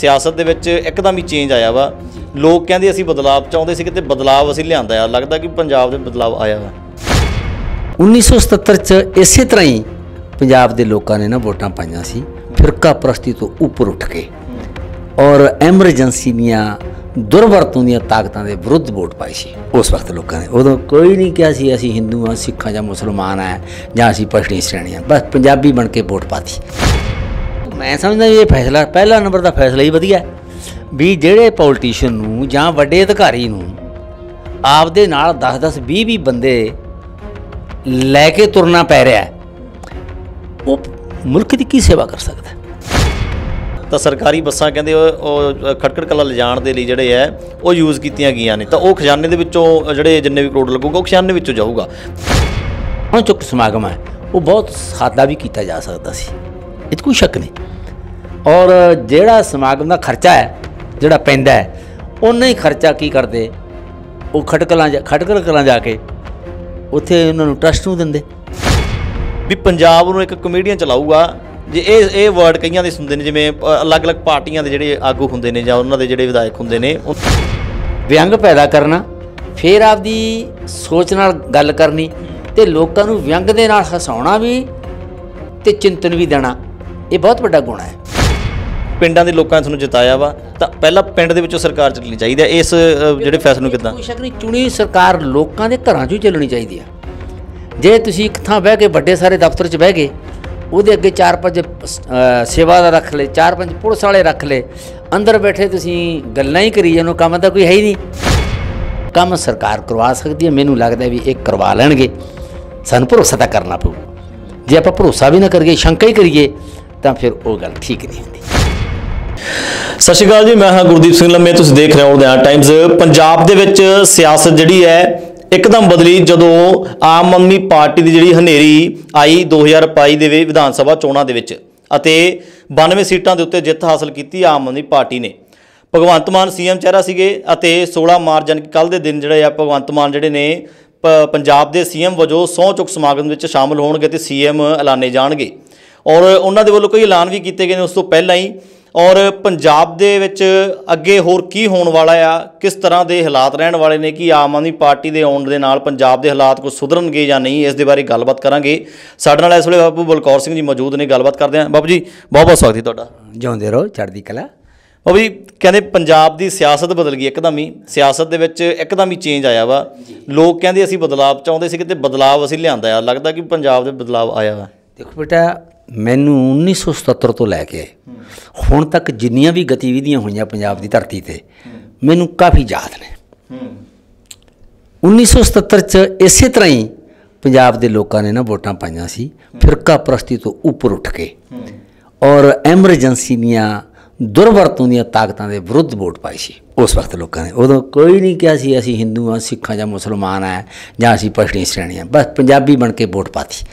ਸਿਆਸਤ ਦੇ ਵਿੱਚ ਇੱਕਦਮ ਹੀ ਚੇਂਜ ਆਇਆ ਵਾ ਲੋਕ ਕਹਿੰਦੇ ਅਸੀਂ ਬਦਲਾਅ ਚਾਹੁੰਦੇ ਸੀ ਕਿਤੇ ਬਦਲਾਅ ਅਸੀਂ ਲਿਆਂਦਾ ਆ ਲੱਗਦਾ ਕਿ ਪੰਜਾਬ ਦੇ ਬਦਲਾਅ ਆਇਆ ਵਾ 1977 ਚ ਇਸੇ ਤਰ੍ਹਾਂ ਹੀ ਪੰਜਾਬ ਦੇ ਲੋਕਾਂ ਨੇ ਨਾ ਵੋਟਾਂ ਪਾਈਆਂ ਸੀ ਫਿਰਕਾ ਪ੍ਰਸਤੀ ਤੋਂ ਉੱਪਰ ਉੱਠ ਕੇ ਔਰ ਐਮਰਜੈਂਸੀ ਦੀਆਂ ਦੁਰਵਰਤੋਂ ਦੀਆਂ ਤਾਕਤਾਂ ਦੇ ਵਿਰੁੱਧ ਵੋਟ ਪਾਈ ਸੀ ਉਸ ਵਕਤ ਲੋਕਾਂ ਨੇ ਉਦੋਂ ਕੋਈ ਨਹੀਂ ਕਿਹਾ ਸੀ ਅਸੀਂ ਹਿੰਦੂ ਆ ਸਿੱਖਾਂ ਜਾਂ ਮੁਸਲਮਾਨ ਆ ਜਾਂ ਅਸੀਂ ਪਛੜੀ ਸ਼੍ਰੇਣੀਆਂ ਬਸ ਪੰਜਾਬੀ ਬਣ ਕੇ ਵੋਟ ਪਾਤੀ ਮੈਂ ਸਮਝਦਾ ਇਹ ਫੈਸਲਾ ਪਹਿਲਾ ਨੰਬਰ ਦਾ ਫੈਸਲਾ ਹੀ ਵਧੀਆ ਵੀ ਜਿਹੜੇ ਪੋਲੀਟੀਸ਼ੀਅਨ ਨੂੰ ਜਾਂ ਵੱਡੇ ਅਧਿਕਾਰੀ ਨੂੰ ਆਪਦੇ ਨਾਲ 10-10 20-20 ਬੰਦੇ ਲੈ ਕੇ ਤੁਰਨਾ ਪੈ ਰਿਹਾ ਉਹ ਮੁਲਕ ਦੀ ਕੀ ਸੇਵਾ ਕਰ ਸਕਦਾ ਤਾਂ ਸਰਕਾਰੀ ਬੱਸਾਂ ਕਹਿੰਦੇ ਉਹ ਖਟਕੜ ਕਲਾ ਲਿਜਾਣ ਦੇ ਲਈ ਜਿਹੜੇ ਐ ਉਹ ਯੂਜ਼ ਕੀਤੀਆਂ ਗਈਆਂ ਨੇ ਤਾਂ ਉਹ ਖਜ਼ਾਨੇ ਦੇ ਵਿੱਚੋਂ ਜਿਹੜੇ ਜਿੰਨੇ ਵੀ ਕਰੋੜ ਲੱਗੂਗਾ ਉਹ ਖਜ਼ਾਨੇ ਵਿੱਚੋਂ ਜਾਊਗਾ ਹੁਣ ਚੁੱਕ ਸਮਾਗਮ ਹੈ ਉਹ ਬਹੁਤ ਸਾਦਾ ਵੀ ਕੀਤਾ ਜਾ ਸਕਦਾ ਸੀ ਇਹ ਕੋਈ ਸ਼ੱਕ ਨਹੀਂ ਔਰ ਜਿਹੜਾ ਸਮਾਗਮ ਦਾ ਖਰਚਾ ਹੈ ਜਿਹੜਾ ਪੈਂਦਾ ਹੈ ਉਹਨਾਂ ਹੀ ਖਰਚਾ ਕੀ ਕਰਦੇ ਉਹ ਖਟਕਲਾਂ ਜਾਂ ਖਟਕਲ ਕਰਾਂ ਜਾ ਕੇ ਉੱਥੇ ਉਹਨਾਂ ਨੂੰ ਟਰਸਟ ਨੂੰ ਦਿੰਦੇ ਵੀ ਪੰਜਾਬ ਨੂੰ ਇੱਕ ਕਮੇਡੀਅਨ ਚਲਾਊਗਾ ਜੇ ਇਹ ਇਹ ਵਰਡ ਕਈਆਂ ਦੇ ਸੁਣਦੇ ਨੇ ਜਿਵੇਂ ਅਲੱਗ-ਅਲੱਗ ਪਾਰਟੀਆਂ ਦੇ ਜਿਹੜੇ ਆਗੂ ਹੁੰਦੇ ਨੇ ਜਾਂ ਉਹਨਾਂ ਦੇ ਜਿਹੜੇ ਵਿਧਾਇਕ ਹੁੰਦੇ ਨੇ ਵਿਅੰਗ ਪੈਦਾ ਕਰਨਾ ਫਿਰ ਆਪਦੀ ਸੋਚ ਨਾਲ ਗੱਲ ਕਰਨੀ ਤੇ ਲੋਕਾਂ ਨੂੰ ਵਿਅੰਗ ਦੇ ਨਾਲ ਹਸਾਉਣਾ ਵੀ ਤੇ ਚਿੰਤਨ ਵੀ ਦੇਣਾ ਇਹ ਬਹੁਤ ਵੱਡਾ ਗੁਣਾ ਹੈ ਪਿੰਡਾਂ ਦੇ ਲੋਕਾਂ ਨੇ ਤੁਹਾਨੂੰ ਜਿਤਾਇਆ ਵਾ ਤਾਂ ਪਹਿਲਾਂ ਪਿੰਡ ਦੇ ਵਿੱਚੋਂ ਸਰਕਾਰ ਚੱਲਣੀ ਚਾਹੀਦੀ ਹੈ ਇਸ ਜਿਹੜੇ ਫੈਸਲੇ ਨੂੰ ਕਿਦਾਂ ਕੋਈ ਸ਼ੱਕ ਨਹੀਂ ਚੁਣੀ ਸਰਕਾਰ ਲੋਕਾਂ ਦੇ ਘਰਾਂ 'ਚੋਂ ਚੱਲਣੀ ਚਾਹੀਦੀ ਹੈ ਜੇ ਤੁਸੀਂ ਇੱਕ ਥਾਂ ਬਹਿ ਕੇ ਵੱਡੇ ਸਾਰੇ ਦਫ਼ਤਰ 'ਚ ਬਹਿ ਗਏ ਉਹਦੇ ਅੱਗੇ ਚਾਰ ਪੰਜ ਸੇਵਾ ਦਾ ਰੱਖ ਲੈ ਚਾਰ ਪੰਜ ਪੁਲਿਸ ਵਾਲੇ ਰੱਖ ਲੈ ਅੰਦਰ ਬੈਠੇ ਤੁਸੀਂ ਗੱਲਾਂ ਹੀ ਕਰੀ ਜਾਨੋ ਕੰਮ ਤਾਂ ਕੋਈ ਹੈ ਹੀ ਨਹੀਂ ਕੰਮ ਸਰਕਾਰ ਕਰਵਾ ਸਕਦੀ ਹੈ ਮੈਨੂੰ ਲੱਗਦਾ ਵੀ ਇਹ ਕਰਵਾ ਲੈਣਗੇ ਸਾਨੂੰ ਭਰੋਸਾ ਤਾਂ ਕਰਨਾ ਪਊ ਜੇ ਆਪਾਂ ਭਰੋਸਾ ਵੀ ਨਾ ਕਰੀਏ ਸ਼ੰਕਾ ਹੀ ਕਰੀਏ ਤਾਂ ਫਿਰ ਉਹ ਗੱਲ ਠੀਕ ਨਹੀਂ ਹੁੰਦੀ ਸਤਿ ਸ਼੍ਰੀ ਅਕਾਲ ਜੀ ਮੈਂ ਹਾਂ ਗੁਰਦੀਪ ਸਿੰਘ ਲੰਮੇ ਤੁਸੀਂ ਦੇਖ ਰਹੇ ਹੋ ਲੁਧਿਆਣਾ ਟਾਈਮਸ ਪੰਜਾਬ ਦੇ ਵਿੱਚ ਸਿਆਸਤ ਜਿਹੜੀ ਹੈ ਇੱਕਦਮ ਬਦਲੀ ਜਦੋਂ ਆਮ ਆਦਮੀ ਪਾਰਟੀ ਦੀ ਜਿਹੜੀ ਹਨੇਰੀ ਆਈ 2022 ਦੇ ਵਿਧਾਨ ਸਭਾ ਚੋਣਾਂ ਦੇ ਵਿੱਚ ਅਤੇ 92 ਸੀਟਾਂ ਦੇ ਉੱਤੇ ਜਿੱਤ ਹਾਸਲ ਕੀਤੀ ਆਮ ਆਦਮੀ ਪਾਰਟੀ ਨੇ ਭਗਵੰਤ ਮਾਨ ਸੀਐਮ ਚਿਹਰਾ ਸੀਗੇ ਅਤੇ 16 ਮਾਰਚ ਜਨ ਕੱਲ ਦੇ ਦਿਨ ਜਿਹੜੇ ਆ ਭਗਵੰਤ ਮਾਨ ਜਿਹੜੇ ਨੇ ਪੰਜਾਬ ਦੇ ਸੀਐਮ ਵਜੋਂ ਸਹੁੰ ਚੁੱਕ ਸਮਾਗਮ ਵਿੱਚ ਸ਼ਾਮਲ ਹੋਣਗੇ ਤੇ ਸੀਐਮ ਐਲਾਨੇ ਜਾਣਗੇ ਔਰ ਉਹਨਾਂ ਦੇ ਵੱਲੋਂ ਕੋਈ ਐਲਾਨ ਵੀ ਕੀਤੇ ਗਏ ਨੇ ਉਸ ਤੋਂ ਪਹਿਲਾਂ ਹੀ ਔਰ ਪੰਜਾਬ ਦੇ ਵਿੱਚ ਅੱਗੇ ਹੋਰ ਕੀ ਹੋਣ ਵਾਲਾ ਆ ਕਿਸ ਤਰ੍ਹਾਂ ਦੇ ਹਾਲਾਤ ਰਹਿਣ ਵਾਲੇ ਨੇ ਕਿ ਆਮ ਆਦਮੀ ਪਾਰਟੀ ਦੇ ਆਉਣ ਦੇ ਨਾਲ ਪੰਜਾਬ ਦੇ ਹਾਲਾਤ ਕੁਝ ਸੁਧਰਨਗੇ ਜਾਂ ਨਹੀਂ ਇਸ ਦੇ ਬਾਰੇ ਗੱਲਬਾਤ ਕਰਾਂਗੇ ਸਾਡੇ ਨਾਲ ਇਸ ਵੇਲੇ ਬਾਪੂ ਬਲਕੌਰ ਸਿੰਘ ਜੀ ਮੌਜੂਦ ਨੇ ਗੱਲਬਾਤ ਕਰਦੇ ਆਂ ਬਾਪੂ ਜੀ ਬਹੁਤ ਬਹੁਤ ਸਵਾਗਤ ਹੈ ਤੁਹਾਡਾ ਜਿਉਂਦੇ ਰਹੋ ਚੜ੍ਹਦੀ ਕਲਾ ਬਾਬੂ ਜੀ ਕਹਿੰਦੇ ਪੰਜਾਬ ਦੀ ਸਿਆਸਤ ਬਦਲ ਗਈ ਇੱਕਦਮ ਹੀ ਸਿਆਸਤ ਦੇ ਵਿੱਚ ਇੱਕਦਮ ਹੀ ਚੇਂਜ ਆਇਆ ਵਾ ਲੋਕ ਕਹਿੰਦੇ ਅਸੀਂ ਬਦਲਾਅ ਚਾਹੁੰਦੇ ਸੀ ਕਿਤੇ ਬਦਲਾਅ ਅਸੀਂ ਲਿਆਂਦਾ ਆ ਲੱਗਦਾ ਕਿ ਪੰਜਾਬ ਦੇ ਬਦਲਾਅ ਆਇਆ ਵਾ ਦੇਖੋ ਬੇਟਾ ਮੈਨੂੰ 1977 ਤੋਂ ਲੈ ਕੇ ਹੁਣ ਤੱਕ ਜਿੰਨੀਆਂ ਵੀ ਗਤੀਵਿਧੀਆਂ ਹੋਈਆਂ ਪੰਜਾਬ ਦੀ ਧਰਤੀ ਤੇ ਮੈਨੂੰ ਕਾਫੀ ਯਾਦ ਨੇ 1977 ਚ ਇਸੇ ਤਰ੍ਹਾਂ ਹੀ ਪੰਜਾਬ ਦੇ ਲੋਕਾਂ ਨੇ ਨਾ ਵੋਟਾਂ ਪਾਈਆਂ ਸੀ ਫਿਰਕਾ ਪ੍ਰਸਤੀ ਤੋਂ ਉੱਪਰ ਉੱਠ ਕੇ ਔਰ ਐਮਰਜੈਂਸੀ ਦੀਆਂ ਦੁਰਵਰਤੋਂ ਦੀਆਂ ਤਾਕਤਾਂ ਦੇ ਵਿਰੁੱਧ ਵੋਟ ਪਾਈ ਸੀ ਉਸ ਵਕਤ ਲੋਕਾਂ ਨੇ ਉਦੋਂ ਕੋਈ ਨਹੀਂ ਕਿਹਾ ਸੀ ਅਸੀਂ ਹਿੰਦੂ ਆ ਸਿੱਖਾਂ ਜਾਂ ਮੁਸਲਮਾਨ ਆ ਜਾਂ ਅਸੀਂ ਪਛੜੀ ਸ਼੍ਰੇਣੀ ਆ ਬਸ ਪੰਜਾਬੀ ਬਣ ਕੇ ਵੋਟ ਪਾਤੀ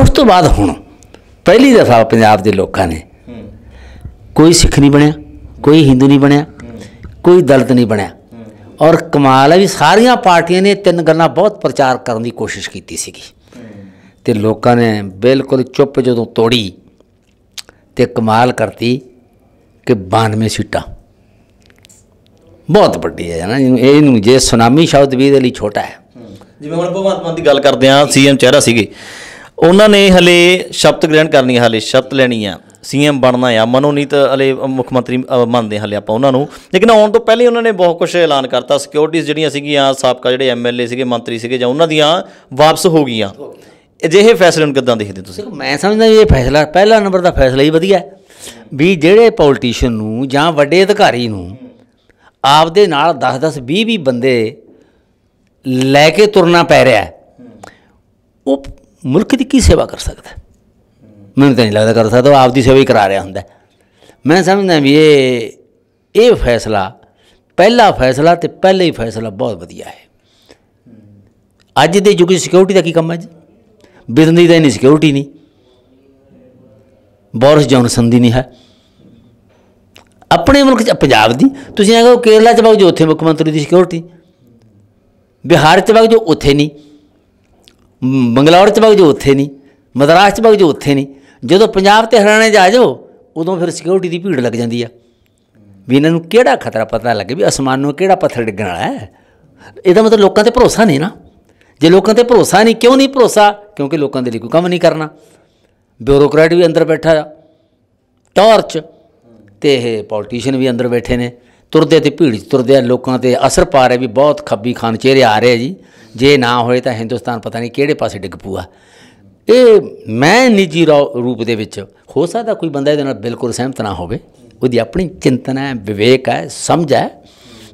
ਉਸ ਤੋਂ ਬਾਅਦ ਹੁਣ ਪਹਿਲੀ ਦਫਾ ਪੰਜਾਬ ਦੇ ਲੋਕਾਂ ਨੇ ਕੋਈ ਸਿੱਖ ਨਹੀਂ ਬਣਿਆ ਕੋਈ ਹਿੰਦੂ ਨਹੀਂ ਬਣਿਆ ਕੋਈ ਦਲਤ ਨਹੀਂ ਬਣਿਆ ਔਰ ਕਮਾਲ ਹੈ ਵੀ ਸਾਰੀਆਂ ਪਾਰਟੀਆਂ ਨੇ ਤਿੰਨ ਗੱਲਾਂ ਬਹੁਤ ਪ੍ਰਚਾਰ ਕਰਨ ਦੀ ਕੋਸ਼ਿਸ਼ ਕੀਤੀ ਸੀਗੀ ਤੇ ਲੋਕਾਂ ਨੇ ਬਿਲਕੁਲ ਚੁੱਪ ਜਦੋਂ ਤੋੜੀ ਤੇ ਕਮਾਲ ਕਰਤੀ ਕਿ 92 ਸੀਟਾਂ ਬਹੁਤ ਵੱਡੀ ਹੈ ਨਾ ਇਹ ਨੂੰ ਜੇ ਸੁਨਾਮੀ ਸ਼ਬਦ ਵੀ ਦੇ ਲਈ ਛੋਟਾ ਹੈ ਜਿਵੇਂ ਹੁਣ ਭਗਵੰਤ ਮਾਨ ਦੀ ਗੱਲ ਕਰਦੇ ਆ ਸੀਐਮ ਚਿਹਰਾ ਸੀਗੇ ਉਹਨਾਂ ਨੇ ਹਲੇ ਸ਼ਬਦ ਗ੍ਰਹਿਣ ਕਰਨੀ ਹਲੇ ਸ਼ਬਦ ਲੈਣੀ ਆ ਸੀਐਮ ਬਣਨਾ ਆ ਮਨੋਨੀਤ ਹਲੇ ਮੁੱਖ ਮੰਤਰੀ ਮੰਨਦੇ ਹਲੇ ਆਪਾਂ ਉਹਨਾਂ ਨੂੰ ਲੇਕਿਨ ਆਉਣ ਤੋਂ ਪਹਿਲੇ ਉਹਨਾਂ ਨੇ ਬਹੁਤ ਕੁਝ ਐਲਾਨ ਕਰਤਾ ਸਿਕਿਉਰਿਟੀਜ਼ ਜਿਹੜੀਆਂ ਸੀਗੀਆਂ ਸਾਬਕਾ ਜਿਹੜੇ ਐਮਐਲਏ ਸੀਗੇ ਮੰਤਰੀ ਸੀਗੇ ਜਾਂ ਉਹਨਾਂ ਦੀਆਂ ਵਾਪਸ ਹੋ ਗਈਆਂ ਅਜਿਹੇ ਫੈਸਲੇ ਨੂੰ ਕਿਦਾਂ ਦੇਖਦੇ ਤੁਸੀਂ ਮੈਂ ਸਮਝਦਾ ਇਹ ਫੈਸਲਾ ਪਹਿਲਾ ਨੰਬਰ ਦਾ ਫੈਸਲਾ ਹੀ ਵਧੀਆ ਵੀ ਜਿਹੜੇ ਪੋਲਿਟਿਸ਼ੀਅਨ ਨੂੰ ਜਾਂ ਵੱਡੇ ਅਧਿਕਾਰੀ ਨੂੰ ਆਪਦੇ ਨਾਲ 10-10 20-20 ਬੰਦੇ ਲੈ ਕੇ ਤੁਰਨਾ ਪੈ ਰਿਹਾ ਉਹ ਮੁਲਕ ਦੀ ਕੀ ਸੇਵਾ ਕਰ ਸਕਦਾ ਮੈਨੂੰ ਤਾਂ ਨਹੀਂ ਲੱਗਦਾ ਕਰ ਸਕਦਾ ਉਹ ਆਪਦੀ ਸੇਵਾ ਹੀ ਕਰਾ ਰਿਹਾ ਹੁੰਦਾ ਮੈਂ ਸਮਝਦਾ ਵੀ ਇਹ ਇਹ ਫੈਸਲਾ ਪਹਿਲਾ ਫੈਸਲਾ ਤੇ ਪਹਿਲਾ ਹੀ ਫੈਸਲਾ ਬਹੁਤ ਵਧੀਆ ਹੈ ਅੱਜ ਦੇ ਯੁੱਗ ਦੀ ਸਿਕਿਉਰਿਟੀ ਦਾ ਕੀ ਕੰਮ ਹੈ ਜੀ ਬਿਜ਼ਨਸ ਦੀ ਨਹੀਂ ਸਿਕਿਉਰਿਟੀ ਨਹੀਂ ਬੋਰਸ ਜੌਨਸਨ ਦੀ ਨਹੀਂ ਹੈ ਆਪਣੇ ਮੁਲਕ ਚ ਪੰਜਾਬ ਦੀ ਤੁਸੀਂ ਕਹੋ ਕੇਰਲਾ ਚ ਵਗ ਜੋ ਉੱਥੇ ਮੁੱਖ ਮੰਤਰੀ ਦੀ ਸਿਕਿਉਰਿਟੀ ਬਿਹਾਰ ਚ ਵਗ ਜੋ ਉੱਥੇ ਨਹੀਂ ਬੰਗਲੌਰ 'ਚ ਵਗ ਜੋ ਉੱਥੇ ਨਹੀਂ ਮਦਰਾਸ 'ਚ ਵਗ ਜੋ ਉੱਥੇ ਨਹੀਂ ਜਦੋਂ ਪੰਜਾਬ ਤੇ ਹਰਿਆਣੇ 'ਚ ਆ ਜਾਓ ਉਦੋਂ ਫਿਰ ਸਿਕਿਉਰਿਟੀ ਦੀ ਭੀੜ ਲੱਗ ਜਾਂਦੀ ਆ ਵੀ ਇਹਨਾਂ ਨੂੰ ਕਿਹੜਾ ਖਤਰਾ ਪਤਾ ਲੱਗੇ ਵੀ ਅਸਮਾਨ ਨੂੰ ਕਿਹੜਾ ਪੱਥਰ ਡਿੱਗਣ ਵਾਲਾ ਹੈ ਇਹਦਾ ਮਤਲਬ ਲੋਕਾਂ ਤੇ ਭਰੋਸਾ ਨਹੀਂ ਨਾ ਜੇ ਲੋਕਾਂ ਤੇ ਭਰੋਸਾ ਨਹੀਂ ਕਿਉਂ ਨਹੀਂ ਭਰੋਸਾ ਕਿਉਂਕਿ ਲੋਕਾਂ ਦੇ ਲਈ ਕੋਈ ਕੰਮ ਨਹੀਂ ਕਰਨਾ ਬਿਊਰੋਕਰੇਟ ਵੀ ਅੰਦਰ ਬੈਠਾ ਟਾਰਚ ਤੇ ਇਹ ਪੋਲੀਟੀਸ਼ੀਅਨ ਵੀ ਅੰਦਰ ਬੈਠੇ ਨੇ ਤੁਰਦੇ ਤੇ ਭੀੜ ਤੁਰਦੇ ਲੋਕਾਂ ਤੇ ਅਸਰ ਪਾ ਰਿਹਾ ਵੀ ਬਹੁਤ ਖੱਬੀ ਖਾਨ ਚਿਹਰੇ ਆ ਰਹੇ ਜੀ ਜੇ ਨਾ ਹੋਏ ਤਾਂ ਹਿੰਦੁਸਤਾਨ ਪਤਾ ਨਹੀਂ ਕਿਹੜੇ ਪਾਸੇ ਡਿੱਗ ਪੂਆ ਇਹ ਮੈਂ ਨਿੱਜੀ ਰੂਪ ਦੇ ਵਿੱਚ ਹੋ ਸਕਦਾ ਕੋਈ ਬੰਦਾ ਇਹਦੇ ਨਾਲ ਬਿਲਕੁਲ ਸਹਿਮਤ ਨਾ ਹੋਵੇ ਉਹਦੀ ਆਪਣੀ ਚਿੰਤਨ ਹੈ ਵਿਵੇਕ ਹੈ ਸਮਝ ਹੈ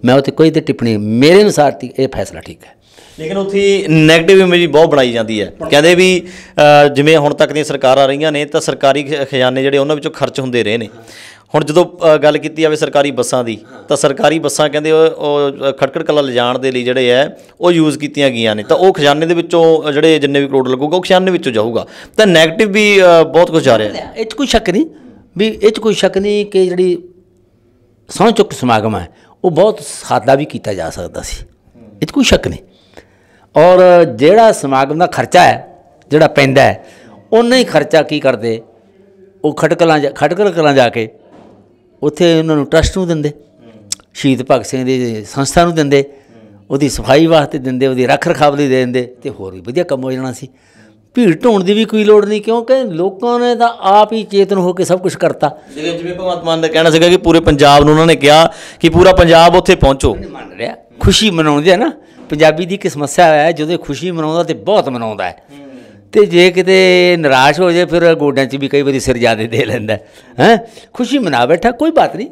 ਮੈਂ ਉਹ ਤੇ ਕੋਈ ਤੇ ਟਿੱਪਣੀ ਮੇਰੇ ਅਨੁਸਾਰ ਇਹ ਫੈਸਲਾ ਠੀਕ ਹੈ ਲੇਕਿਨ ਉੱਥੇ 네ਗੇਟਿਵ ਇਮੇਜ ਬਹੁਤ ਬਣਾਈ ਜਾਂਦੀ ਹੈ ਕਹਿੰਦੇ ਵੀ ਜਿਵੇਂ ਹੁਣ ਤੱਕ ਦੀਆਂ ਸਰਕਾਰਾਂ ਰਹੀਆਂ ਨੇ ਤਾਂ ਸਰਕਾਰੀ ਖਜ਼ਾਨੇ ਜਿਹੜੇ ਉਹਨਾਂ ਵਿੱਚੋਂ ਖਰਚ ਹੁੰਦੇ ਰਹੇ ਨੇ ਹੁਣ ਜਦੋਂ ਗੱਲ ਕੀਤੀ ਜਾਵੇ ਸਰਕਾਰੀ ਬੱਸਾਂ ਦੀ ਤਾਂ ਸਰਕਾਰੀ ਬੱਸਾਂ ਕਹਿੰਦੇ ਉਹ ਖਟਕੜ ਕਲਾ ਲਿਜਾਣ ਦੇ ਲਈ ਜਿਹੜੇ ਐ ਉਹ ਯੂਜ਼ ਕੀਤੀਆਂ ਗਈਆਂ ਨੇ ਤਾਂ ਉਹ ਖਜ਼ਾਨੇ ਦੇ ਵਿੱਚੋਂ ਜਿਹੜੇ ਜਿੰਨੇ ਵੀ ਕਰੋੜ ਲੱਗੂਗਾ ਉਹ ਖਜ਼ਾਨੇ ਵਿੱਚੋਂ ਜਾਊਗਾ ਤਾਂ 네ਗੇਟਿਵ ਵੀ ਬਹੁਤ ਕੁਝ ਆ ਰਿਹਾ ਹੈ ਇਹ 'ਚ ਕੋਈ ਸ਼ੱਕ ਨਹੀਂ ਵੀ ਇਹ 'ਚ ਕੋਈ ਸ਼ੱਕ ਨਹੀਂ ਕਿ ਜਿਹੜੀ ਸੌਂ ਚੁੱਕ ਸਮਾਗਮ ਹੈ ਉਹ ਬਹੁਤ ਸਾਦਾ ਵੀ ਕੀਤਾ ਜਾ ਸਕਦਾ ਸੀ ਇਹ 'ਚ ਕੋਈ ਸ਼ੱਕ ਨਹੀਂ ਔਰ ਜਿਹੜਾ ਸਮਾਗਮ ਦਾ ਖਰਚਾ ਹੈ ਜਿਹੜਾ ਪੈਂਦਾ ਹੈ ਉਹਨਾਂ ਹੀ ਖਰਚਾ ਕੀ ਕਰਦੇ ਉਹ ਖਟਕਲਾਂ ਖਟਕਲ ਕਰਾਂ ਜਾ ਕੇ ਉੱਥੇ ਉਹਨਾਂ ਨੂੰ ਟਰਸਟ ਨੂੰ ਦਿੰਦੇ ਸ਼ਹੀਦ ਭਗਤ ਸਿੰਘ ਦੀ ਸੰਸਥਾ ਨੂੰ ਦਿੰਦੇ ਉਹਦੀ ਸਫਾਈ ਵਾਸਤੇ ਦਿੰਦੇ ਉਹਦੀ ਰੱਖ ਰਖਾਵ ਲਈ ਦਿੰਦੇ ਤੇ ਹੋਰ ਵੀ ਵਧੀਆ ਕੰਮ ਹੋ ਜਾਣਾ ਸੀ ਭੀੜ ਢੋਣ ਦੀ ਵੀ ਕੋਈ ਲੋੜ ਨਹੀਂ ਕਿਉਂਕਿ ਲੋਕਾਂ ਨੇ ਤਾਂ ਆਪ ਹੀ ਚੇਤਨ ਹੋ ਕੇ ਸਭ ਕੁਝ ਕਰਤਾ ਜਿਵੇਂ ਜਿਵੇਂ ਭਗਵੰਤ ਮਾਨ ਦਾ ਕਹਿਣਾ ਸੀਗਾ ਕਿ ਪੂਰੇ ਪੰਜਾਬ ਨੂੰ ਉਹਨਾਂ ਨੇ ਕਿਹਾ ਕਿ ਪੂਰਾ ਪੰਜਾਬ ਉੱਥੇ ਪਹੁੰਚੋ ਮੰਨ ਰਿਹਾ ਖੁਸ਼ੀ ਮਨਾਉਂਦੇ ਆ ਨਾ ਪੰਜਾਬੀ ਦੀ ਇੱਕ ਸਮੱਸਿਆ ਹੈ ਜਦੋਂ ਖੁਸ਼ੀ ਮਨਾਉਂਦਾ ਤੇ ਬਹੁਤ ਮਨਾਉਂਦਾ ਹੈ ਤੇ ਜੇ ਕਿਤੇ ਨਿਰਾਸ਼ ਹੋ ਜਾਏ ਫਿਰ ਗੋਡਿਆਂ 'ਚ ਵੀ ਕਈ ਵਾਰੀ ਸਿਰ ਜਾਦੇ ਦੇ ਲੈਂਦਾ ਹੈ ਖੁਸ਼ੀ ਮਨਾ ਬੈਠਾ ਕੋਈ ਬਾਤ ਨਹੀਂ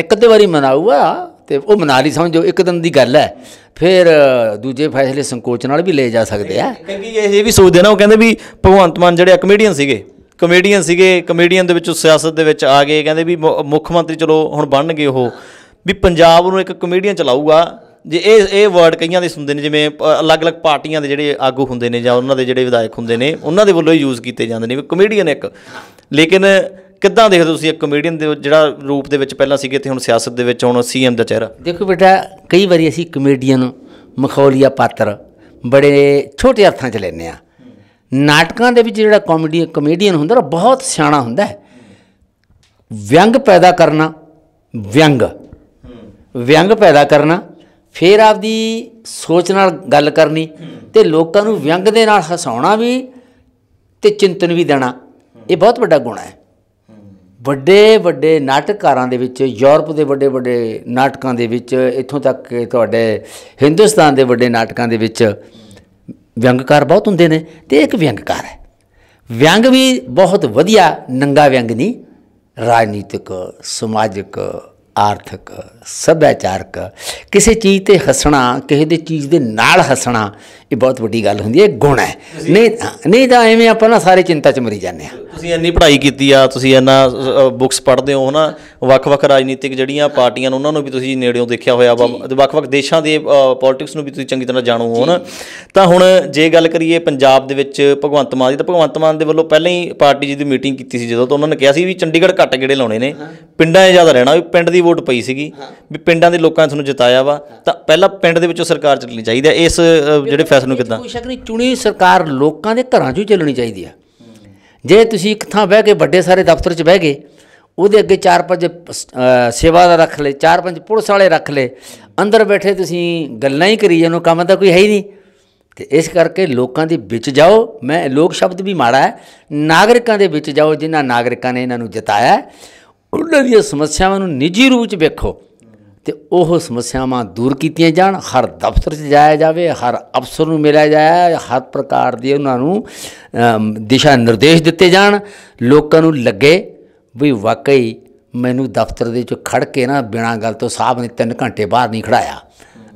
ਇੱਕ ਅੱਧੇ ਵਾਰੀ ਮਨਾਊਗਾ ਤੇ ਉਹ ਮਨਾ ਲਈ ਸਮਝੋ ਇੱਕ ਦਿਨ ਦੀ ਗੱਲ ਹੈ ਫਿਰ ਦੂਜੇ ਫੈਸਲੇ ਸੰਕੋਚ ਨਾਲ ਵੀ ਲਏ ਜਾ ਸਕਦੇ ਆ ਕਿਉਂਕਿ ਇਹ ਵੀ ਸੋਚਦੇ ਨਾ ਉਹ ਕਹਿੰਦੇ ਵੀ ਭਗਵੰਤ ਮਾਨ ਜਿਹੜੇ ਕਮੇਡੀਅਨ ਸੀਗੇ ਕਮੇਡੀਅਨ ਸੀਗੇ ਕਮੇਡੀਅਨ ਦੇ ਵਿੱਚੋਂ ਸਿਆਸਤ ਦੇ ਵਿੱਚ ਆ ਗਏ ਕਹਿੰਦੇ ਵੀ ਮੁੱਖ ਮੰਤਰੀ ਚਲੋ ਹੁਣ ਬਣਨਗੇ ਉਹ ਵੀ ਪੰਜਾਬ ਨੂੰ ਇੱਕ ਕਮੇਡੀਅਨ ਚਲਾਊਗਾ ਜੇ ਇਹ ਇਹ ਵਰਡ ਕਈਆਂ ਦੇ ਸੁਣਦੇ ਨੇ ਜਿਵੇਂ ਅਲੱਗ-ਅਲੱਗ ਪਾਰਟੀਆਂ ਦੇ ਜਿਹੜੇ ਆਗੂ ਹੁੰਦੇ ਨੇ ਜਾਂ ਉਹਨਾਂ ਦੇ ਜਿਹੜੇ ਵਿਧਾਇਕ ਹੁੰਦੇ ਨੇ ਉਹਨਾਂ ਦੇ ਵੱਲੋਂ ਯੂਜ਼ ਕੀਤੇ ਜਾਂਦੇ ਨੇ ਕਮੇਡੀਅਨ ਇੱਕ ਲੇਕਿਨ ਕਿੱਦਾਂ ਦੇਖਦੇ ਤੁਸੀਂ ਇੱਕ ਕਮੇਡੀਅਨ ਦੇ ਜਿਹੜਾ ਰੂਪ ਦੇ ਵਿੱਚ ਪਹਿਲਾਂ ਸੀਗੇ ਤੇ ਹੁਣ ਸਿਆਸਤ ਦੇ ਵਿੱਚ ਹੁਣ ਸੀਐਮ ਦਾ ਚਿਹਰਾ ਦੇਖੋ ਬੇਟਾ ਕਈ ਵਾਰੀ ਅਸੀਂ ਕਮੇਡੀਅਨ ਮਖੌਲੀਆ ਪਾਤਰ ਬੜੇ ਛੋਟੇ ਅਰਥਾਂ 'ਚ ਲੈਨੇ ਆ ਨਾਟਕਾਂ ਦੇ ਵਿੱਚ ਜਿਹੜਾ ਕਾਮੇਡੀ ਕਮੇਡੀਅਨ ਹੁੰਦਾ ਉਹ ਬਹੁਤ ਸਿਆਣਾ ਹੁੰਦਾ ਹੈ ਵਿਅੰਗ ਪੈਦਾ ਕਰਨਾ ਵਿਅੰਗ ਵਿਅੰਗ ਪੈਦਾ ਕਰਨਾ ਫਿਰ ਆਪਦੀ ਸੋਚ ਨਾਲ ਗੱਲ ਕਰਨੀ ਤੇ ਲੋਕਾਂ ਨੂੰ ਵਿਅੰਗ ਦੇ ਨਾਲ ਹਸਾਉਣਾ ਵੀ ਤੇ ਚਿੰਤਨ ਵੀ ਦੇਣਾ ਇਹ ਬਹੁਤ ਵੱਡਾ ਗੁਣ ਹੈ ਵੱਡੇ ਵੱਡੇ ਨਾਟਕਕਾਰਾਂ ਦੇ ਵਿੱਚ ਯੂਰਪ ਦੇ ਵੱਡੇ ਵੱਡੇ ਨਾਟਕਾਂ ਦੇ ਵਿੱਚ ਇੱਥੋਂ ਤੱਕ ਕਿ ਤੁਹਾਡੇ ਹਿੰਦੁਸਤਾਨ ਦੇ ਵੱਡੇ ਨਾਟਕਾਂ ਦੇ ਵਿੱਚ ਵਿਅੰਗਕਾਰ ਬਹੁਤ ਹੁੰਦੇ ਨੇ ਤੇ ਇੱਕ ਵਿਅੰਗਕਾਰ ਹੈ ਵਿਅੰਗ ਵੀ ਬਹੁਤ ਵਧੀਆ ਨੰਗਾ ਵਿਅੰਗ ਨਹੀਂ ਰਾਜਨੀਤਿਕ ਸਮਾਜਿਕ ਆਰਥਿਕ ਸੱਭਿਆਚਾਰਕ ਕਿਸੇ ਚੀਜ਼ ਤੇ ਹੱਸਣਾ ਕਿਸੇ ਦੇ ਚੀਜ਼ ਦੇ ਨਾਲ ਹੱਸਣਾ ਇਹ ਬਹੁਤ ਵੱਡੀ ਗੱਲ ਹੁੰਦੀ ਹੈ ਗੁਣ ਹੈ ਨਹੀਂ ਨਹੀਂ ਤਾਂ ਐਵੇਂ ਆਪਾਂ ਨਾ ਸਾਰੇ ਚਿੰਤਾ 'ਚ ਮਰੀ ਜਾਂਦੇ ਆ ਤੁਸੀਂ ਇੰਨੀ ਪੜ੍ਹਾਈ ਕੀਤੀ ਆ ਤੁਸੀਂ ਇੰਨਾ ਬੁੱਕਸ ਪੜ੍ਹਦੇ ਹੋ ਹਨਾ ਵੱਖ-ਵੱਖ ਰਾਜਨੀਤਿਕ ਜਿਹੜੀਆਂ ਪਾਰਟੀਆਂ ਨੇ ਉਹਨਾਂ ਨੂੰ ਵੀ ਤੁਸੀਂ ਨੇੜਿਓਂ ਦੇਖਿਆ ਹੋਇਆ ਵਾ ਵੱਖ-ਵੱਖ ਦੇਸ਼ਾਂ ਦੇ ਪੋਲਿਟਿਕਸ ਨੂੰ ਵੀ ਤੁਸੀਂ ਚੰਗੀ ਤਰ੍ਹਾਂ ਜਾਣੂ ਹੋ ਹਨਾ ਤਾਂ ਹੁਣ ਜੇ ਗੱਲ ਕਰੀਏ ਪੰਜਾਬ ਦੇ ਵਿੱਚ ਭਗਵੰਤ ਮਾਨ ਦੀ ਤਾਂ ਭਗਵੰਤ ਮਾਨ ਦੇ ਵੱਲੋਂ ਪਹਿਲਾਂ ਹੀ ਪਾਰਟੀ ਜੀ ਦੀ ਮੀਟਿੰਗ ਕੀਤੀ ਸੀ ਜਦੋਂ ਤਾਂ ਉਹਨਾਂ ਨੇ ਕਿਹਾ ਸੀ ਵੀ ਚੰਡੀਗੜ੍ਹ ਘੱਟ ਗੇੜੇ ਲਾਉਣੇ ਨੇ ਪਿੰਡਾਂ 'ਚ ਜ਼ਿਆਦਾ ਰਹਿਣਾ ਵੀ ਪਿੰਡ ਦੀ ਵੋਟ ਪਈ ਸੀਗੀ ਵੀ ਪਿੰਡਾਂ ਦੇ ਲੋਕਾਂ ਨੇ ਤੁਹਾਨੂੰ ਜਿਤਾਇਆ ਵਾ ਤਾਂ ਪਹਿਲਾਂ ਪਿੰਡ ਦੇ ਵਿੱਚੋਂ ਸਰਕਾਰ ਚੱਲਣੀ ਚਾਹੀਦੀ ਹੈ ਇਸ ਜਿਹੜੇ ਫੈਸਲੇ ਨੂੰ ਕਿਦਾਂ ਕੋਈ ਸ਼ੱਕ ਨਹੀਂ ਚੁਣੀ ਸਰਕਾਰ ਲੋਕਾਂ ਦੇ ਘਰਾਂ 'ਚੋਂ ਚੱਲਣੀ ਚਾਹੀਦੀ ਆ ਜੇ ਤੁਸੀਂ ਇੱਕ ਥਾਂ ਬਹਿ ਕੇ ਵੱਡੇ ਸਾਰੇ ਦਫ਼ਤਰ 'ਚ ਬਹਿ ਗਏ ਉਹਦੇ ਅੱਗੇ ਚਾਰ ਪੰਜ ਸੇਵਾ ਦਾ ਰੱਖ ਲੈ ਚਾਰ ਪੰਜ ਪੁਲਿਸ ਵਾਲੇ ਰੱਖ ਲੈ ਅੰਦਰ ਬੈਠੇ ਤੁਸੀਂ ਗੱਲਾਂ ਹੀ ਕਰੀ ਜਾਨੋ ਕੰਮ ਤਾਂ ਕੋਈ ਹੈ ਹੀ ਨਹੀਂ ਤੇ ਇਸ ਕਰਕੇ ਲੋਕਾਂ ਦੇ ਵਿੱਚ ਜਾਓ ਮੈਂ ਲੋਕ ਸ਼ਬਦ ਵੀ ਮਾੜਾ ਹੈ ਨਾਗਰਿਕਾਂ ਦੇ ਵਿੱਚ ਜਾਓ ਜਿਨ੍ਹਾਂ ਨਾਗਰਿਕਾਂ ਨੇ ਇਹਨਾਂ ਨੂੰ ਜਿਤਾਇਆ ਉਹਨਾਂ ਦੀਆਂ ਸਮੱਸਿਆਵਾਂ ਨੂੰ ਨਿੱਜੀ ਰੂਪ ਚ ਵੇਖੋ ਤੇ ਉਹ ਸਮੱਸਿਆਵਾਂ ਦੂਰ ਕੀਤੀਆਂ ਜਾਣ ਹਰ ਦਫ਼ਤਰ 'ਚ ਜਾਇਆ ਜਾਵੇ ਹਰ ਅਫਸਰ ਨੂੰ ਮਿਲਿਆ ਜਾਇਆ ਹਰ ਪ੍ਰਕਾਰ ਦੇ ਉਹਨਾਂ ਨੂੰ ਦਿਸ਼ਾ ਨਿਰਦੇਸ਼ ਦਿੱਤੇ ਜਾਣ ਲੋਕਾਂ ਨੂੰ ਲੱਗੇ ਵੀ ਵਾਕਈ ਮੈਨੂੰ ਦਫ਼ਤਰ ਦੇ 'ਚ ਖੜ ਕੇ ਨਾ ਬਿਨਾਂ ਗੱਲ ਤੋਂ ਸਾਹਿਬ ਨੇ 3 ਘੰਟੇ ਬਾਹਰ ਨਹੀਂ ਖੜਾਇਆ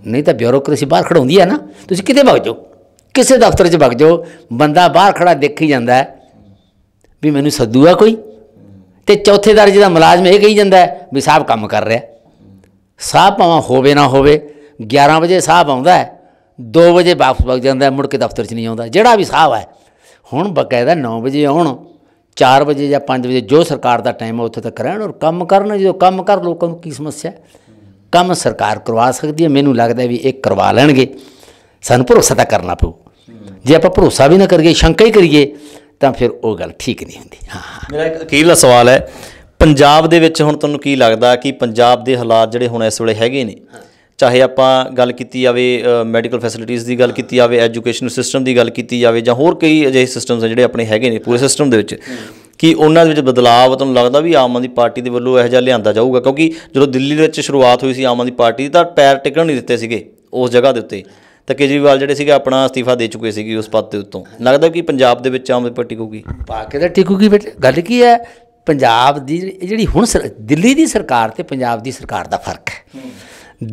ਨਹੀਂ ਤਾਂ ਬਿਊਰੋਕ੍ਰੇਸੀ ਬਾਹਰ ਖੜਾਉਂਦੀ ਹੈ ਨਾ ਤੁਸੀਂ ਕਿਤੇ ਭੱਜ ਜਾਓ ਕਿਸੇ ਦਫ਼ਤਰ 'ਚ ਭੱਜ ਜਾਓ ਬੰਦਾ ਬਾਹਰ ਖੜਾ ਦੇਖੀ ਜਾਂਦਾ ਹੈ ਵੀ ਮੈਨੂੰ ਸੱਦੂਆ ਕੋਈ ਤੇ ਚੌਥੇ ਦਰਜੇ ਦਾ ਮੁਲਾਜ਼ਮ ਇਹ ਕਹੀ ਜਾਂਦਾ ਵੀ ਸਾਹਿਬ ਕੰਮ ਕਰ ਰਿਹਾ ਸਾਹ ਭਾਵਾਂ ਹੋਵੇ ਨਾ ਹੋਵੇ 11 ਵਜੇ ਸਾਹ ਆਉਂਦਾ ਹੈ 2 ਵਜੇ ਵਾਪਸ ਵਗ ਜਾਂਦਾ ਮੁੜ ਕੇ ਦਫ਼ਤਰ 'ਚ ਨਹੀਂ ਆਉਂਦਾ ਜਿਹੜਾ ਵੀ ਸਾਹ ਹੈ ਹੁਣ ਬਕਾਇਦਾ 9 ਵਜੇ ਆਉਣ 4 ਵਜੇ ਜਾਂ 5 ਵਜੇ ਜੋ ਸਰਕਾਰ ਦਾ ਟਾਈਮ ਹੈ ਉੱਥੇ ਤੱਕ ਰਹਿਣ ਔਰ ਕੰਮ ਕਰਨ ਜਦੋਂ ਕੰਮ ਕਰ ਲੋਕਾਂ ਨੂੰ ਕੀ ਸਮੱਸਿਆ ਕੰਮ ਸਰਕਾਰ ਕਰਵਾ ਸਕਦੀ ਹੈ ਮੈਨੂੰ ਲੱਗਦਾ ਵੀ ਇਹ ਕਰਵਾ ਲੈਣਗੇ ਸਾਨੂੰ ਭਰੋਸਾ ਤਾਂ ਕਰਨਾ ਪਊ ਜੇ ਆਪਾਂ ਭਰੋਸਾ ਵੀ ਨਾ ਕਰੀਏ ਸ਼ੰਕਾ ਹੀ ਕਰੀਏ ਤਾਂ ਫਿਰ ਉਹ ਗੱਲ ਠੀਕ ਨਹੀਂ ਹੁੰਦੀ ਹਾਂ ਮੇਰਾ ਇੱਕ ਅਖੀਰਲਾ ਸਵਾਲ ਹੈ ਪੰਜਾਬ ਦੇ ਵਿੱਚ ਹੁਣ ਤੁਹਾਨੂੰ ਕੀ ਲੱਗਦਾ ਕਿ ਪੰਜਾਬ ਦੇ ਹਾਲਾਤ ਜਿਹੜੇ ਹੁਣ ਇਸ ਵੇਲੇ ਹੈਗੇ ਨੇ ਚਾਹੇ ਆਪਾਂ ਗੱਲ ਕੀਤੀ ਜਾਵੇ ਮੈਡੀਕਲ ਫੈਸਿਲਿਟੀਆਂ ਦੀ ਗੱਲ ਕੀਤੀ ਜਾਵੇ ਐਜੂਕੇਸ਼ਨ ਸਿਸਟਮ ਦੀ ਗੱਲ ਕੀਤੀ ਜਾਵੇ ਜਾਂ ਹੋਰ ਕਈ ਅਜਿਹੇ ਸਿਸਟਮਸ ਜਿਹੜੇ ਆਪਣੇ ਹੈਗੇ ਨੇ ਪੂਰੇ ਸਿਸਟਮ ਦੇ ਵਿੱਚ ਕਿ ਉਹਨਾਂ ਦੇ ਵਿੱਚ ਬਦਲਾਅ ਤੁਹਾਨੂੰ ਲੱਗਦਾ ਵੀ ਆਮ ਆਦਮੀ ਪਾਰਟੀ ਦੇ ਵੱਲੋਂ ਇਹੋ ਜਿਹਾ ਲਿਆਂਦਾ ਜਾਊਗਾ ਕਿਉਂਕਿ ਜਦੋਂ ਦਿੱਲੀ ਦੇ ਵਿੱਚ ਸ਼ੁਰੂਆਤ ਹੋਈ ਸੀ ਆਮ ਆਦਮੀ ਪਾਰਟੀ ਦੀ ਤਾਂ ਪੈਰ ਟਿਕਣ ਨਹੀਂ ਦਿੱਤੇ ਸੀਗੇ ਉਸ ਜਗ੍ਹਾ ਦੇ ਉੱਤੇ ਤਾਂ ਕੇਜਰੀਵਾਲ ਜਿਹੜੇ ਸੀਗੇ ਆਪਣਾ ਅਸਤੀਫਾ ਦੇ ਚੁੱਕੇ ਸੀਗੇ ਉਸ ਪਦ ਦੇ ਉੱਤੋਂ ਲੱਗਦਾ ਕਿ ਪੰਜਾਬ ਦੇ ਵਿੱਚ ਆਮ ਆਦਮੀ ਪਾਰਟੀ ਹੋਊਗੀ ਪਾ ਕੇ ਤਾਂ ਟਿਕੂਗੀ ਬੇਟੇ ਗੱਲ ਕੀ ਹੈ ਪੰਜਾਬ ਦੀ ਜਿਹੜੀ ਹੁਣ ਦਿੱਲੀ ਦੀ ਸਰਕਾਰ ਤੇ ਪੰਜਾਬ ਦੀ ਸਰਕਾਰ ਦਾ ਫਰਕ ਹੈ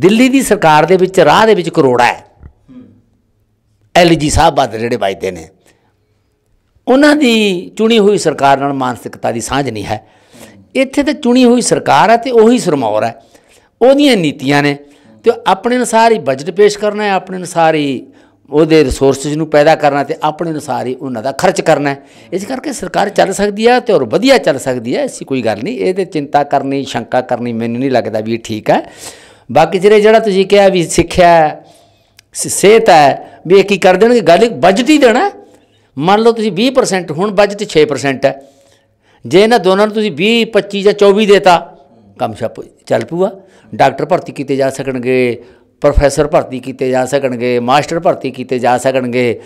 ਦਿੱਲੀ ਦੀ ਸਰਕਾਰ ਦੇ ਵਿੱਚ ਰਾਹ ਦੇ ਵਿੱਚ ਕਰੋੜਾ ਹੈ ਐਲਜੀ ਸਾਹਿਬ ਬਾਦ ਜਿਹੜੇ ਵਜਦੇ ਨੇ ਉਹਨਾਂ ਦੀ ਚੁਣੀ ਹੋਈ ਸਰਕਾਰ ਨਾਲ ਮਾਨਸਿਕਤਾ ਦੀ ਸਾਂਝ ਨਹੀਂ ਹੈ ਇੱਥੇ ਤਾਂ ਚੁਣੀ ਹੋਈ ਸਰਕਾਰ ਹੈ ਤੇ ਉਹੀ ਸਰਮੌਰ ਹੈ ਉਹਦੀਆਂ ਨੀਤੀਆਂ ਨੇ ਤੇ ਆਪਣੇ ਅਨੁਸਾਰ ਹੀ ਬਜਟ ਪੇਸ਼ ਕਰਨਾ ਹੈ ਆਪਣੇ ਅਨੁਸਾਰ ਹੀ ਉਹਦੇ ਰਿਸੋਰਸਸ ਨੂੰ ਪੈਦਾ ਕਰਨਾ ਤੇ ਆਪਣੇ ਅਨੁਸਾਰ ਹੀ ਉਹਨਾਂ ਦਾ ਖਰਚ ਕਰਨਾ ਇਸ ਕਰਕੇ ਸਰਕਾਰ ਚੱਲ ਸਕਦੀ ਆ ਤੇ ਔਰ ਵਧੀਆ ਚੱਲ ਸਕਦੀ ਆ ਐਸੀ ਕੋਈ ਗੱਲ ਨਹੀਂ ਇਹਦੇ ਚਿੰਤਾ ਕਰਨੀ ਸ਼ੰਕਾ ਕਰਨੀ ਮੈਨੂੰ ਨਹੀਂ ਲੱਗਦਾ ਵੀ ਠੀਕ ਹੈ ਬਾਕੀ ਜਿਹੜੇ ਜਿਹੜਾ ਤੁਸੀਂ ਕਿਹਾ ਵੀ ਸਿੱਖਿਆ ਸਿਹਤ ਹੈ ਵੀ ਇਹ ਕੀ ਕਰ ਦੇਣਗੇ ਗੱਲ ਬਜਟ ਹੀ ਦੇਣਾ ਮੰਨ ਲਓ ਤੁਸੀਂ 20% ਹੁਣ ਬਜਟ 6% ਹੈ ਜੇ ਇਹਨਾਂ ਦੋਨਾਂ ਨੂੰ ਤੁਸੀਂ 20 25 ਜਾਂ 24 ਦੇਤਾ ਕੰਮ ਚੱਲ ਪੂਆ ਡਾਕਟਰ ਭਰਤੀ ਕੀਤੇ ਜਾ ਸਕਣਗੇ ਪ੍ਰੋਫੈਸਰ ਭਰਤੀ ਕੀਤੇ ਜਾ ਸਕਣਗੇ ਮਾਸਟਰ ਭਰਤੀ ਕੀਤੇ ਜਾ ਸਕਣਗੇ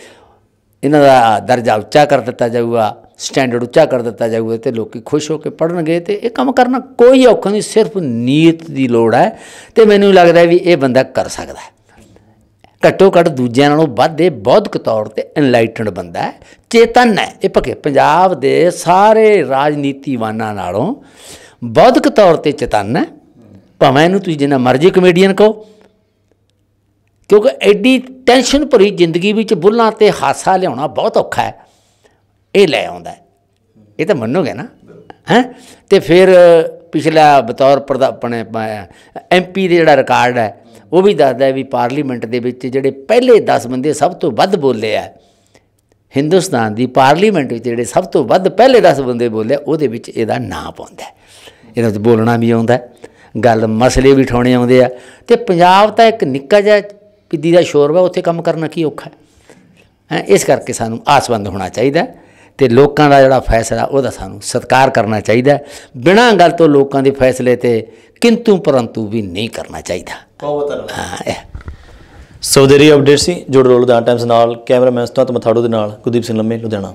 ਇਹਨਾਂ ਦਾ ਦਰਜਾ ਉੱਚਾ ਕਰ ਦਿੱਤਾ ਜਾਊਗਾ ਸਟੈਂਡਰਡ ਉੱਚਾ ਕਰ ਦਿੱਤਾ ਜਾਊਗਾ ਤੇ ਲੋਕੀ ਖੁਸ਼ ਹੋ ਕੇ ਪੜਨਗੇ ਤੇ ਇਹ ਕੰਮ ਕਰਨਾ ਕੋਈ ਔਖਾ ਨਹੀਂ ਸਿਰਫ ਨੀਤ ਦੀ ਲੋੜ ਹੈ ਤੇ ਮੈਨੂੰ ਲੱਗਦਾ ਵੀ ਇਹ ਬੰਦਾ ਕਰ ਸਕਦਾ ਘੱਟੋ ਘੱਟ ਦੂਜਿਆਂ ਨਾਲੋਂ ਵੱਧ ਇਹ ਬੌਧਿਕ ਤੌਰ ਤੇ ਇਨਲਾਈਟਨਡ ਬੰਦਾ ਹੈ ਚੇਤਨ ਹੈ ਇਹ ਭਕੇ ਪੰਜਾਬ ਦੇ ਸਾਰੇ ਰਾਜਨੀਤੀਵਾਨਾਂ ਨਾਲੋਂ ਬੌਧਿਕ ਤੌਰ ਤੇ ਚੇਤਨ ਹੈ ਭਾਵੇਂ ਇਹਨੂੰ ਤੁਸੀਂ ਜਿੰਨਾ ਮਰਜ਼ੀ ਕਮੇਡੀਅਨ ਕਹੋ ਕਿਉਂਕਿ ਐਡੀ ਟੈਨਸ਼ਨ ਭਰੀ ਜ਼ਿੰਦਗੀ ਵਿੱਚ ਬੁੱਲਾਂ ਤੇ ਹਾਸਾ ਲਿਆਉਣਾ ਬਹੁਤ ਔਖਾ ਹੈ ਇਹ ਲੈ ਆਉਂਦਾ ਇਹ ਤਾਂ ਮੰਨੋਗੇ ਨਾ ਹੈ ਤੇ ਫਿਰ ਪਿਛਲਾ ਬਤੌਰ ਆਪਣੇ ਐਮਪੀ ਦੇ ਜਿਹੜਾ ਰਿਕਾਰਡ ਹੈ ਉਹ ਵੀ ਦੱਸਦਾ ਹੈ ਵੀ ਪਾਰਲੀਮੈਂਟ ਦੇ ਵਿੱਚ ਜਿਹੜੇ ਪਹਿਲੇ 10 ਬੰਦੇ ਸਭ ਤੋਂ ਵੱਧ ਬੋਲੇ ਆ ਹਿੰਦੁਸਤਾਨ ਦੀ ਪਾਰਲੀਮੈਂਟ ਵਿੱਚ ਜਿਹੜੇ ਸਭ ਤੋਂ ਵੱਧ ਪਹਿਲੇ 10 ਬੰਦੇ ਬੋਲੇ ਉਹਦੇ ਵਿੱਚ ਇਹਦਾ ਨਾਂ ਪਾਉਂਦਾ ਇਹਦਾ ਬੋਲਣਾ ਵੀ ਆਉਂਦਾ ਗੱਲ ਮਸਲੇ ਵੀ ਠਾਉਣੇ ਆਉਂਦੇ ਆ ਤੇ ਪੰਜਾਬ ਤਾਂ ਇੱਕ ਨਿੱਕਾ ਜਿਹਾ ਕਿੱਦੀ ਦਾ ਸ਼ੋਰ ਵਾ ਉੱਥੇ ਕੰਮ ਕਰਨਾ ਕੀ ਔਖਾ ਹੈ ਇਸ ਕਰਕੇ ਸਾਨੂੰ ਆਸਵੰਦ ਹੋਣਾ ਚਾਹੀਦਾ ਤੇ ਲੋਕਾਂ ਦਾ ਜਿਹੜਾ ਫੈਸਲਾ ਉਹਦਾ ਸਾਨੂੰ ਸਤਿਕਾਰ ਕਰਨਾ ਚਾਹੀਦਾ ਬਿਨਾਂ ਗੱਲ ਤੋਂ ਲੋਕਾਂ ਦੇ ਫੈਸਲੇ ਤੇ ਕਿੰਤੂ ਪਰੰਤੂ ਵੀ ਨਹੀਂ ਕਰਨਾ ਚਾਹੀਦਾ ਸੋ ਦੇਰੀ ਅਪਡੇਟ ਸੀ ਜੁੜ ਰੋਲ ਦਾ ਟਾਈਮਸ ਨਾਲ ਕੈਮਰਾਮੈਨ ਸਤਵੰਤ ਮਥਾੜੂ ਦੇ ਨਾਲ ਕੁਦੀਪ ਸਿੰਘ ਲੰਮੇ ਲੁਧਿਆਣਾ